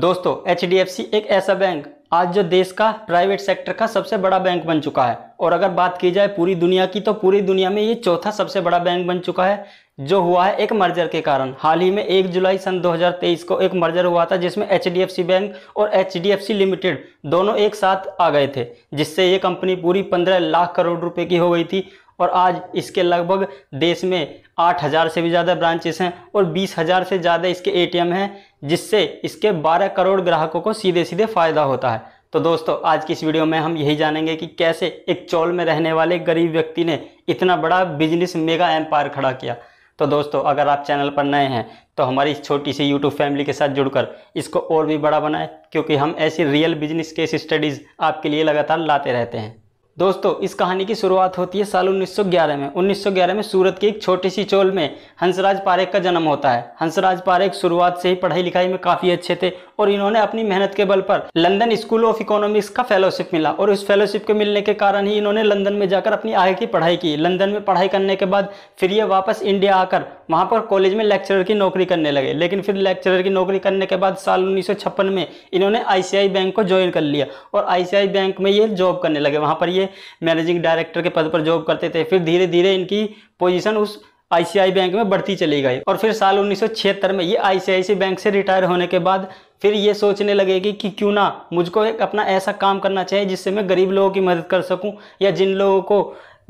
दोस्तों एच एक ऐसा बैंक आज जो देश का प्राइवेट सेक्टर का सबसे बड़ा बैंक बन चुका है और अगर बात की जाए पूरी दुनिया की तो पूरी दुनिया में ये चौथा सबसे बड़ा बैंक बन चुका है जो हुआ है एक मर्जर के कारण हाल ही में एक जुलाई सन 2023 को एक मर्जर हुआ था जिसमें एच बैंक और एच लिमिटेड दोनों एक साथ आ गए थे जिससे ये कंपनी पूरी पंद्रह लाख करोड़ रुपये की हो गई थी और आज इसके लगभग देश में आठ हज़ार से भी ज़्यादा ब्रांचेस हैं और बीस हज़ार से ज़्यादा इसके एटीएम हैं जिससे इसके बारह करोड़ ग्राहकों को सीधे सीधे फ़ायदा होता है तो दोस्तों आज की इस वीडियो में हम यही जानेंगे कि कैसे एक चौल में रहने वाले गरीब व्यक्ति ने इतना बड़ा बिजनेस मेगा एम्पायर खड़ा किया तो दोस्तों अगर आप चैनल पर नए हैं तो हमारी इस छोटी सी यूट्यूब फैमिली के साथ जुड़कर इसको और भी बड़ा बनाएं क्योंकि हम ऐसी रियल बिजनेस केस स्टडीज़ आपके लिए लगातार लाते रहते हैं दोस्तों इस कहानी की शुरुआत होती है साल 1911 में 1911 में सूरत की एक छोटी सी चोल में हंसराज पारेख का जन्म होता है हंसराज पारेख शुरुआत से ही पढ़ाई लिखाई में काफ़ी अच्छे थे और इन्होंने अपनी मेहनत के बल पर लंदन स्कूल ऑफ इकोनॉमिक्स का फेलोशिप मिला और उस फेलोशिप के मिलने के कारण ही इन्होंने लंदन में जाकर अपनी आगे की पढ़ाई की लंदन में पढ़ाई करने के बाद फिर ये वापस इंडिया आकर वहाँ पर कॉलेज में लेक्चरर की नौकरी करने लगे लेकिन फिर लेक्चरर की नौकरी करने के बाद साल उन्नीस में इन्होंने आई बैंक को ज्वाइन कर लिया और आई बैंक में ये जॉब करने लगे वहाँ पर ये मैनेजिंग डायरेक्टर के पद पर जॉब करते थे फिर धीरे धीरे इनकी पोजिशन उस आई बैंक में बढ़ती चली गई और फिर साल उन्नीस में ये आई बैंक से रिटायर होने के बाद फिर ये सोचने लगे कि, कि क्यों ना मुझको एक अपना ऐसा काम करना चाहिए जिससे मैं गरीब लोगों की मदद कर सकूं या जिन लोगों को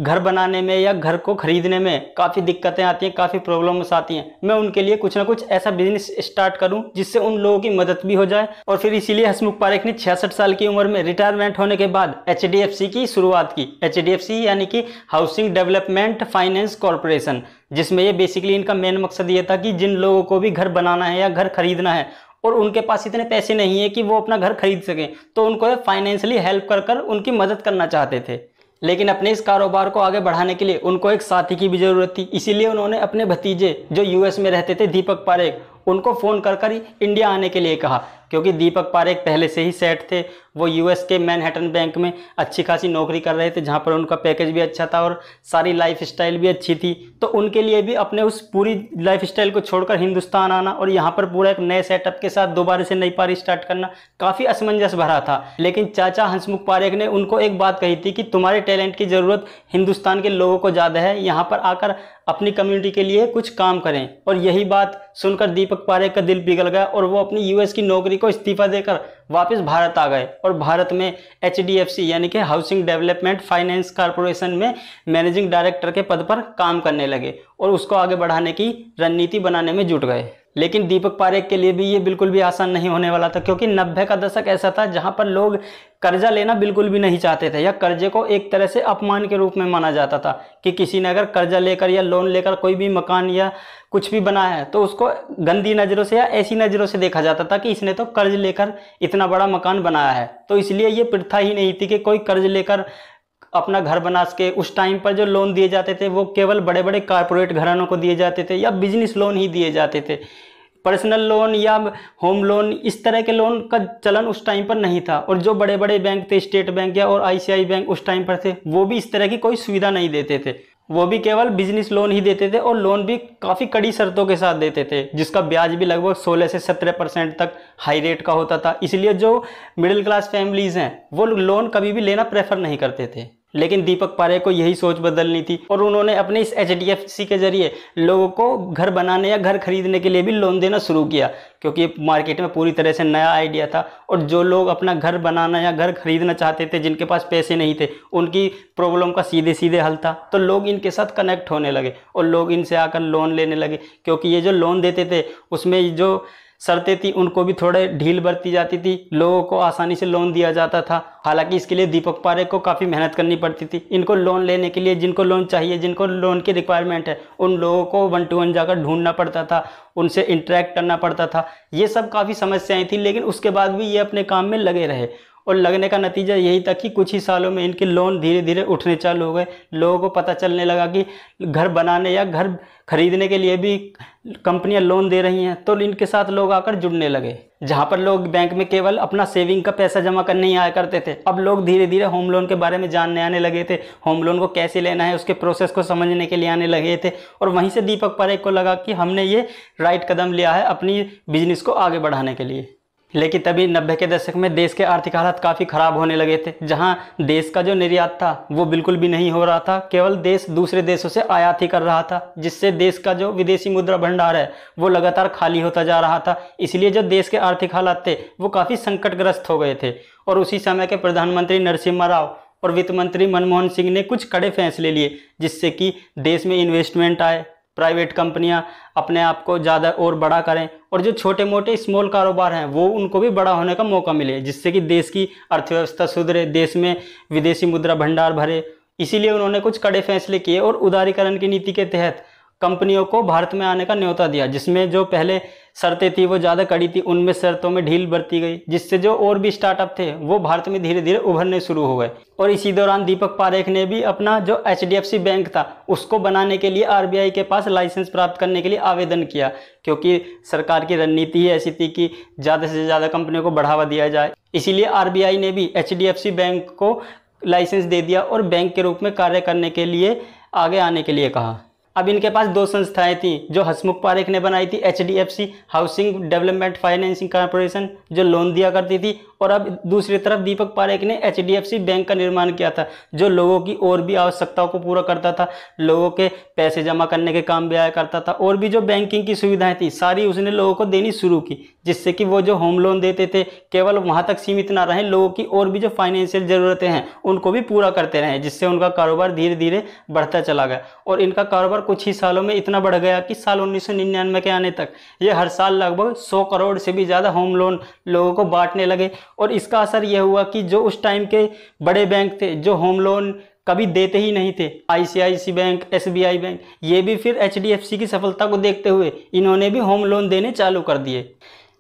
घर बनाने में या घर को खरीदने में काफ़ी दिक्कतें आती हैं काफ़ी प्रॉब्लम्स आती हैं मैं उनके लिए कुछ ना कुछ ऐसा बिजनेस स्टार्ट करूं जिससे उन लोगों की मदद भी हो जाए और फिर इसीलिए हसमुख पारेख ने छियासठ साल की उम्र में रिटायरमेंट होने के बाद एच की शुरुआत की एच यानी कि हाउसिंग डेवलपमेंट फाइनेंस कॉरपोरेशन जिसमें ये बेसिकली इनका मेन मकसद ये था कि जिन लोगों को भी घर बनाना है या घर खरीदना है और उनके पास इतने पैसे नहीं है कि वो अपना घर खरीद सकें तो उनको फाइनेंशियली हेल्प कर कर उनकी मदद करना चाहते थे लेकिन अपने इस कारोबार को आगे बढ़ाने के लिए उनको एक साथी की भी जरूरत थी इसीलिए उन्होंने अपने भतीजे जो यूएस में रहते थे दीपक पारेख उनको फ़ोन कर कर इंडिया आने के लिए कहा क्योंकि दीपक पारेख पहले से ही सेट थे वो यूएस के मैनहट्टन बैंक में अच्छी खासी नौकरी कर रहे थे जहाँ पर उनका पैकेज भी अच्छा था और सारी लाइफ स्टाइल भी अच्छी थी तो उनके लिए भी अपने उस पूरी लाइफ स्टाइल को छोड़कर हिंदुस्तान आना और यहाँ पर पूरा एक नए सेटअप के साथ दोबारा से नई पारी स्टार्ट करना काफ़ी असमंजस भरा था लेकिन चाचा हंसमुख पारेख ने उनको एक बात कही थी कि तुम्हारे टैलेंट की ज़रूरत हिंदुस्तान के लोगों को ज़्यादा है यहाँ पर आकर अपनी कम्युनिटी के लिए कुछ काम करें और यही बात सुनकर दीपक पारेख का दिल पिघल गया और वो अपनी यूएस की नौकरी नकवी को इस्तीफा देकर वापस भारत आ गए और भारत में एच यानी कि हाउसिंग डेवलपमेंट फाइनेंस कारपोरेशन में मैनेजिंग डायरेक्टर के पद पर काम करने लगे और उसको आगे बढ़ाने की रणनीति बनाने में जुट गए लेकिन दीपक पारेख के लिए भी ये बिल्कुल भी आसान नहीं होने वाला था क्योंकि नब्बे का दशक ऐसा था जहाँ पर लोग कर्जा लेना बिल्कुल भी नहीं चाहते थे या कर्जे को एक तरह से अपमान के रूप में माना जाता था कि किसी ने अगर कर्जा लेकर या लोन लेकर कोई भी मकान या कुछ भी बना है तो उसको गंदी नज़रों से या ऐसी नज़रों से देखा जाता था कि इसने तो कर्ज लेकर इतना बड़ा मकान बनाया है तो इसलिए ये प्रथा ही नहीं थी कि कोई कर्ज लेकर अपना घर बना सके उस टाइम पर जो लोन दिए जाते थे वो केवल बड़े बड़े कारपोरेट घरानों को दिए जाते थे या बिजनेस लोन ही दिए जाते थे पर्सनल लोन या होम लोन इस तरह के लोन का चलन उस टाइम पर नहीं था और जो बड़े बड़े बैंक थे स्टेट बैंक या और आईसीआई बैंक उस टाइम पर थे वो भी इस तरह की कोई सुविधा नहीं देते थे वो भी केवल बिजनेस लोन ही देते थे और लोन भी काफ़ी कड़ी शर्तों के साथ देते थे जिसका ब्याज भी लगभग 16 से 17 परसेंट तक हाई रेट का होता था इसलिए जो मिडिल क्लास फैमिलीज़ हैं वो लोन कभी भी लेना प्रेफर नहीं करते थे लेकिन दीपक पारे को यही सोच बदलनी थी और उन्होंने अपने इस एच के जरिए लोगों को घर बनाने या घर खरीदने के लिए भी लोन देना शुरू किया क्योंकि मार्केट में पूरी तरह से नया आइडिया था और जो लोग अपना घर बनाना या घर खरीदना चाहते थे जिनके पास पैसे नहीं थे उनकी प्रॉब्लम का सीधे सीधे हल था तो लोग इनके साथ कनेक्ट होने लगे और लोग इनसे आकर लोन लेने लगे क्योंकि ये जो लोन देते थे उसमें जो शर्तें थी उनको भी थोड़े ढील बरती जाती थी लोगों को आसानी से लोन दिया जाता था हालांकि इसके लिए दीपक पारे को काफ़ी मेहनत करनी पड़ती थी इनको लोन लेने के लिए जिनको लोन चाहिए जिनको लोन की रिक्वायरमेंट है उन लोगों को वन टू वन जाकर ढूंढना पड़ता था उनसे इंटरेक्ट करना पड़ता था ये सब काफ़ी समस्याएं थी लेकिन उसके बाद भी ये अपने काम में लगे रहे और लगने का नतीजा यही था कि कुछ ही सालों में इनके लोन धीरे धीरे उठने चालू हो गए लोगों को पता चलने लगा कि घर बनाने या घर खरीदने के लिए भी कंपनियां लोन दे रही हैं तो इनके साथ लोग आकर जुड़ने लगे जहां पर लोग बैंक में केवल अपना सेविंग का पैसा जमा करने ही आया करते थे अब लोग धीरे धीरे होम लोन के बारे में जानने आने लगे थे होम लोन को कैसे लेना है उसके प्रोसेस को समझने के लिए आने लगे थे और वहीं से दीपक पारेख को लगा कि हमने ये राइट कदम लिया है अपनी बिजनेस को आगे बढ़ाने के लिए लेकिन तभी नब्बे के दशक में देश के आर्थिक हालात काफ़ी खराब होने लगे थे जहां देश का जो निर्यात था वो बिल्कुल भी नहीं हो रहा था केवल देश दूसरे देशों से आयात ही कर रहा था जिससे देश का जो विदेशी मुद्रा भंडार है वो लगातार खाली होता जा रहा था इसलिए जो देश के आर्थिक हालात थे वो काफ़ी संकटग्रस्त हो गए थे और उसी समय के प्रधानमंत्री नरसिम्हा राव और वित्त मंत्री मनमोहन सिंह ने कुछ कड़े फैसले लिए जिससे कि देश में इन्वेस्टमेंट आए प्राइवेट कंपनियां अपने आप को ज़्यादा और बड़ा करें और जो छोटे मोटे स्मॉल कारोबार हैं वो उनको भी बड़ा होने का मौका मिले जिससे कि देश की अर्थव्यवस्था सुधरे देश में विदेशी मुद्रा भंडार भरे इसीलिए उन्होंने कुछ कड़े फैसले किए और उदारीकरण की नीति के तहत कंपनियों को भारत में आने का न्योता दिया जिसमें जो पहले शर्तें थी वो ज़्यादा कड़ी थी उनमें शर्तों में ढील बरती गई जिससे जो और भी स्टार्टअप थे वो भारत में धीरे धीरे उभरने शुरू हो गए और इसी दौरान दीपक पारेख ने भी अपना जो एच बैंक था उसको बनाने के लिए आर के पास लाइसेंस प्राप्त करने के लिए आवेदन किया क्योंकि सरकार की रणनीति ही ऐसी थी कि ज़्यादा से ज़्यादा कंपनियों को बढ़ावा दिया जाए इसीलिए आर ने भी एच बैंक को लाइसेंस दे दिया और बैंक के रूप में कार्य करने के लिए आगे आने के लिए कहा अब इनके पास दो संस्थाएं थी जो हसमुख पारेख ने बनाई थी H housing development financing corporation जो लोन दिया करती थी और अब दूसरी तरफ दीपक पारेख ने एच बैंक का निर्माण किया था जो लोगों की और भी आवश्यकताओं को पूरा करता था लोगों के पैसे जमा करने के काम भी आया करता था और भी जो बैंकिंग की सुविधाएं थी सारी उसने लोगों को देनी शुरू की जिससे कि वो जो होम लोन देते थे केवल वहाँ तक सीमित ना रहें लोगों की और भी जो फाइनेंशियल ज़रूरतें हैं उनको भी पूरा करते रहें जिससे उनका कारोबार धीरे धीरे बढ़ता चला गया और इनका कारोबार कुछ ही सालों में इतना बढ़ गया कि साल उन्नीस के आने तक ये हर साल लगभग सौ करोड़ से भी ज़्यादा होम लोन लोगों को बांटने लगे और इसका असर यह हुआ कि जो उस टाइम के बड़े बैंक थे जो होम लोन कभी देते ही नहीं थे आईसीआईसी बैंक एसबीआई बैंक ये भी फिर एचडीएफसी की सफलता को देखते हुए इन्होंने भी होम लोन देने चालू कर दिए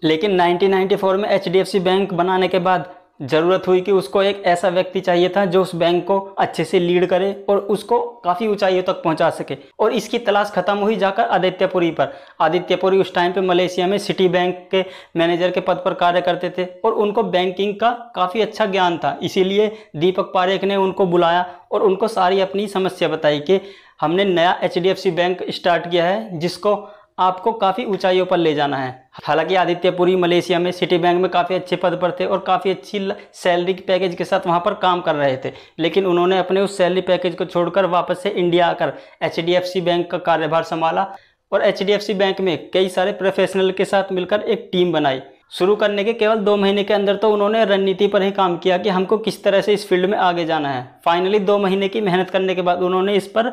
लेकिन 1994 में एच बैंक बनाने के बाद ज़रूरत हुई कि उसको एक ऐसा व्यक्ति चाहिए था जो उस बैंक को अच्छे से लीड करे और उसको काफ़ी ऊंचाइयों तक पहुंचा सके और इसकी तलाश खत्म हुई जाकर आदित्यपुरी पर आदित्यपुरी उस टाइम पे मलेशिया में सिटी बैंक के मैनेजर के पद पर कार्य करते थे और उनको बैंकिंग का काफ़ी अच्छा ज्ञान था इसीलिए दीपक पारेख ने उनको बुलाया और उनको सारी अपनी समस्या बताई कि हमने नया एच बैंक स्टार्ट किया है जिसको आपको काफ़ी ऊंचाइयों पर ले जाना है हालांकि आदित्यपुरी मलेशिया में सिटी बैंक में काफ़ी अच्छे पद पर थे और काफ़ी अच्छी सैलरी के पैकेज के साथ वहाँ पर काम कर रहे थे लेकिन उन्होंने अपने उस सैलरी पैकेज को छोड़कर वापस से इंडिया आकर एच बैंक का कार्यभार संभाला और एच बैंक में कई सारे प्रोफेशनल के साथ मिलकर एक टीम बनाई शुरू करने के केवल दो महीने के अंदर तो उन्होंने रणनीति पर ही काम किया कि हमको किस तरह से इस फील्ड में आगे जाना है फाइनली दो महीने की मेहनत करने के बाद उन्होंने इस पर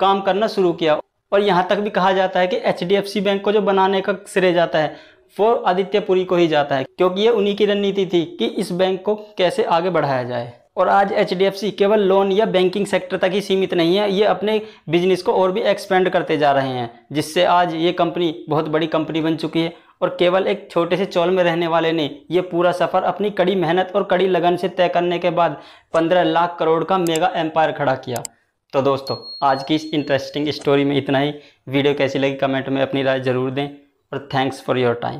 काम करना शुरू किया और यहाँ तक भी कहा जाता है कि एच बैंक को जो बनाने का श्रेय जाता है वो आदित्यपुरी को ही जाता है क्योंकि ये उन्हीं की रणनीति थी कि इस बैंक को कैसे आगे बढ़ाया जाए और आज एच केवल लोन या बैंकिंग सेक्टर तक ही सीमित नहीं है ये अपने बिजनेस को और भी एक्सपेंड करते जा रहे हैं जिससे आज ये कंपनी बहुत बड़ी कंपनी बन चुकी है और केवल एक छोटे से चौल में रहने वाले ने ये पूरा सफ़र अपनी कड़ी मेहनत और कड़ी लगन से तय करने के बाद 15 लाख करोड़ का मेगा एम्पायर खड़ा किया तो दोस्तों आज की इस इंटरेस्टिंग स्टोरी में इतना ही वीडियो कैसी लगी कमेंट में अपनी राय ज़रूर दें और थैंक्स फॉर योर टाइम